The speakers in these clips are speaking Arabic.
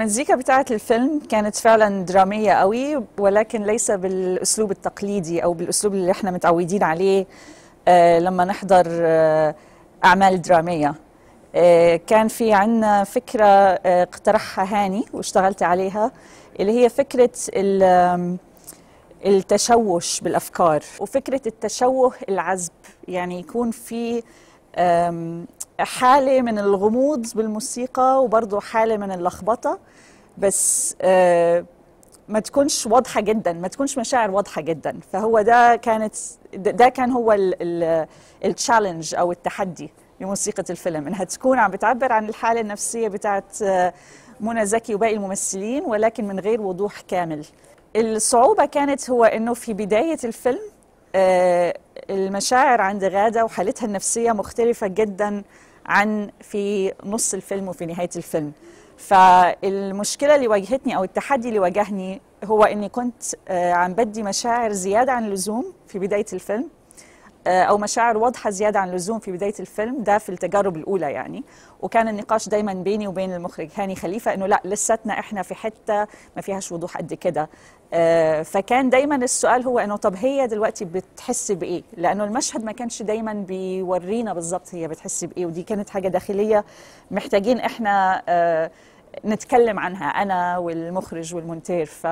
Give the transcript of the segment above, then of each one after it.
المزيكا بتاعة الفيلم كانت فعلا درامية قوي ولكن ليس بالأسلوب التقليدي أو بالأسلوب اللي احنا متعودين عليه آه لما نحضر آه أعمال درامية آه كان في عنا فكرة آه، اقترحها هاني واشتغلت عليها اللي هي فكرة التشوش بالأفكار وفكرة التشوه العذب يعني يكون في حاله من الغموض بالموسيقى وبرضه حاله من اللخبطه بس آه، ما تكونش واضحه جدا ما تكونش مشاعر واضحه جدا فهو ده كانت ده كان هو التشالنج او التحدي لموسيقى الفيلم انها تكون عم بتعبر عن الحاله النفسيه بتاعت آه، منى زكي وباقي الممثلين ولكن من غير وضوح كامل الصعوبه كانت هو انه في بدايه الفيلم آه، المشاعر عند غادة وحالتها النفسية مختلفة جدا عن في نص الفيلم وفي نهاية الفيلم فالمشكلة اللي واجهتني أو التحدي اللي واجهني هو أني كنت آه، عم بدي مشاعر زيادة عن اللزوم في بداية الفيلم آه، او مشاعر واضحه زياده عن اللزوم في بدايه الفيلم ده في التجارب الاولى يعني وكان النقاش دايما بيني وبين المخرج هاني خليفه انه لا لساتنا احنا في حته ما فيهاش وضوح قد كده آه، فكان دايما السؤال هو انه طب هي دلوقتي بتحس بايه لانه المشهد ما كانش دايما بيورينا بالظبط هي بتحس بايه ودي كانت حاجه داخليه محتاجين احنا آه، نتكلم عنها انا والمخرج والمونتير ف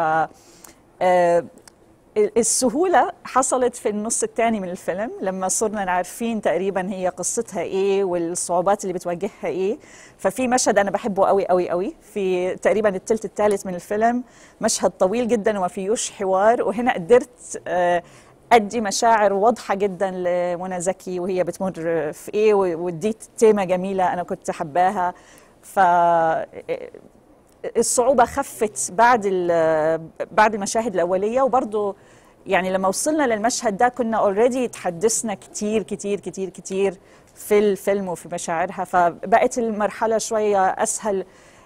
السهولة حصلت في النص الثاني من الفيلم لما صرنا عارفين تقريبا هي قصتها ايه والصعوبات اللي بتواجهها ايه ففي مشهد انا بحبه قوي قوي قوي في تقريبا الثلث الثالث من الفيلم مشهد طويل جدا وما فيهوش حوار وهنا قدرت آه، ادي مشاعر واضحه جدا لمنى زكي وهي بتمر في ايه واديت تيمه جميله انا كنت حباها ف الصعوبه خفت بعد بعد المشاهد الاوليه وبرضه يعني لما وصلنا للمشهد ده كنا اوريدي تحدثنا كتير كتير كتير كتير في الفيلم وفي مشاعرها فبقت المرحله شويه اسهل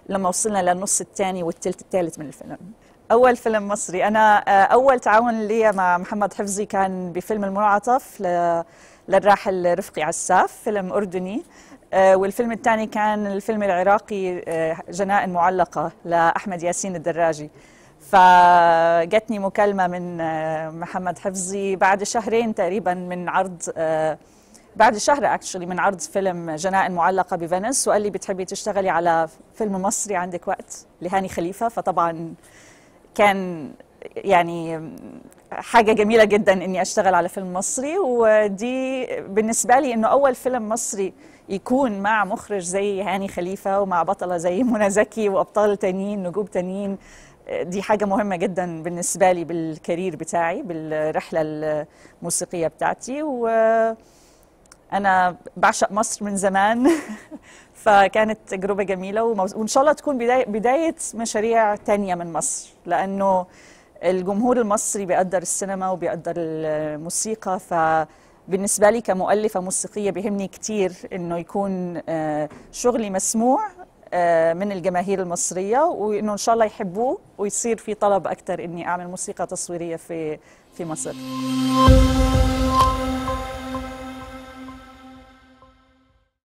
لما وصلنا للنص الثاني والثلث الثالث من الفيلم اول فيلم مصري انا آه، اول تعاون لي مع محمد حفظي كان بفيلم المنعطف للراحل رفقي عساف فيلم اردني آه، والفيلم الثاني كان الفيلم العراقي آه، جنائن معلقة لأحمد ياسين الدراجي فجتني مكالمة من آه، محمد حفظي بعد شهرين تقريبا من عرض بعد شهر اكشلي من عرض فيلم جنائن معلقه بفينس وقال لي بتحبي تشتغلي على فيلم مصري عندك وقت لهاني خليفه فطبعا كان يعني حاجة جميلة جدا إني أشتغل على فيلم مصري ودي بالنسبة لي إنه أول فيلم مصري يكون مع مخرج زي هاني خليفة ومع بطلة زي منى زكي وأبطال تانيين نجوم تانيين دي حاجة مهمة جدا بالنسبة لي بالكارير بتاعي بالرحلة الموسيقية بتاعتي وأنا بعشق مصر من زمان فكانت تجربة جميلة وإن شاء الله تكون بداية مشاريع تانية من مصر لأنه الجمهور المصري بيقدر السينما وبيقدر الموسيقى فبالنسبة لي كمؤلفة موسيقية بيهمني كتير إنه يكون آه، شغلي مسموع آه، من الجماهير المصرية وإنه إن شاء الله يحبوه ويصير في طلب أكتر إني أعمل موسيقى تصويرية في في مصر